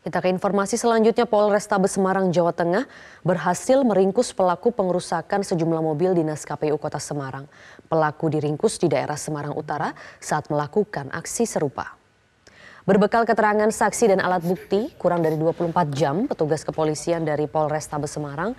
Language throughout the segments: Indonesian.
Kita ke informasi selanjutnya, Polrestabes Semarang, Jawa Tengah berhasil meringkus pelaku pengerusakan sejumlah mobil dinas KPU Kota Semarang. Pelaku diringkus di daerah Semarang Utara saat melakukan aksi serupa. Berbekal keterangan saksi dan alat bukti, kurang dari 24 jam, petugas kepolisian dari Polrestabes Semarang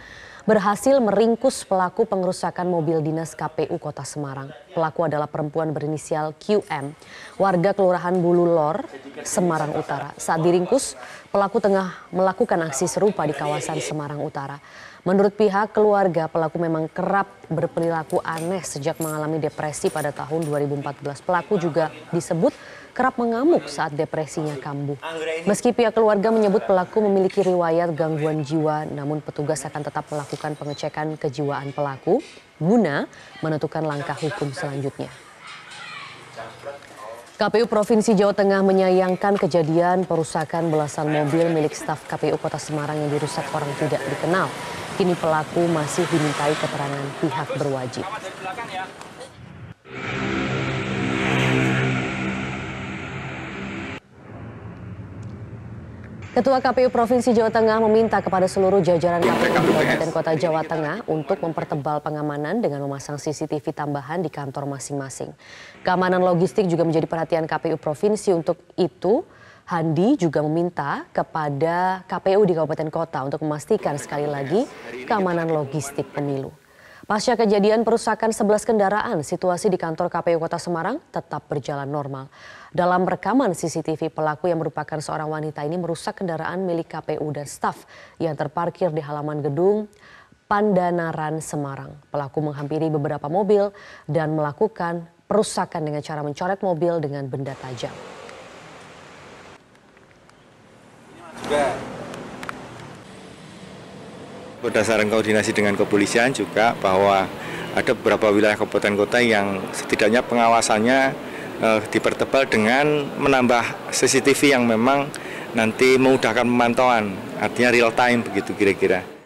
berhasil meringkus pelaku pengerusakan mobil dinas KPU Kota Semarang. Pelaku adalah perempuan berinisial QM, warga Kelurahan Bululor, Semarang Utara. Saat diringkus, pelaku tengah melakukan aksi serupa di kawasan Semarang Utara. Menurut pihak keluarga, pelaku memang kerap berperilaku aneh sejak mengalami depresi pada tahun 2014. Pelaku juga disebut kerap mengamuk saat depresinya kambuh. Meski pihak keluarga menyebut pelaku memiliki riwayat gangguan jiwa, namun petugas akan tetap melakukan pengecekan kejiwaan pelaku guna menentukan langkah hukum selanjutnya. KPU Provinsi Jawa Tengah menyayangkan kejadian perusakan belasan mobil milik staf KPU Kota Semarang yang dirusak orang tidak dikenal. Kini pelaku masih dimintai keterangan pihak berwajib. Ketua KPU Provinsi Jawa Tengah meminta kepada seluruh jajaran KPU Kabupaten Kota Jawa Tengah untuk mempertebal pengamanan dengan memasang CCTV tambahan di kantor masing-masing. Keamanan logistik juga menjadi perhatian KPU Provinsi untuk itu. Handi juga meminta kepada KPU di Kabupaten Kota untuk memastikan sekali lagi keamanan logistik pemilu. Pasca kejadian perusakan 11 kendaraan, situasi di kantor KPU Kota Semarang tetap berjalan normal. Dalam rekaman CCTV, pelaku yang merupakan seorang wanita ini merusak kendaraan milik KPU dan staf yang terparkir di halaman gedung Pandanaran, Semarang. Pelaku menghampiri beberapa mobil dan melakukan perusakan dengan cara mencoret mobil dengan benda tajam. Berdasarkan koordinasi dengan kepolisian juga bahwa ada beberapa wilayah kabupaten kota yang setidaknya pengawasannya eh, dipertebal dengan menambah CCTV yang memang nanti memudahkan pemantauan, artinya real time begitu kira-kira.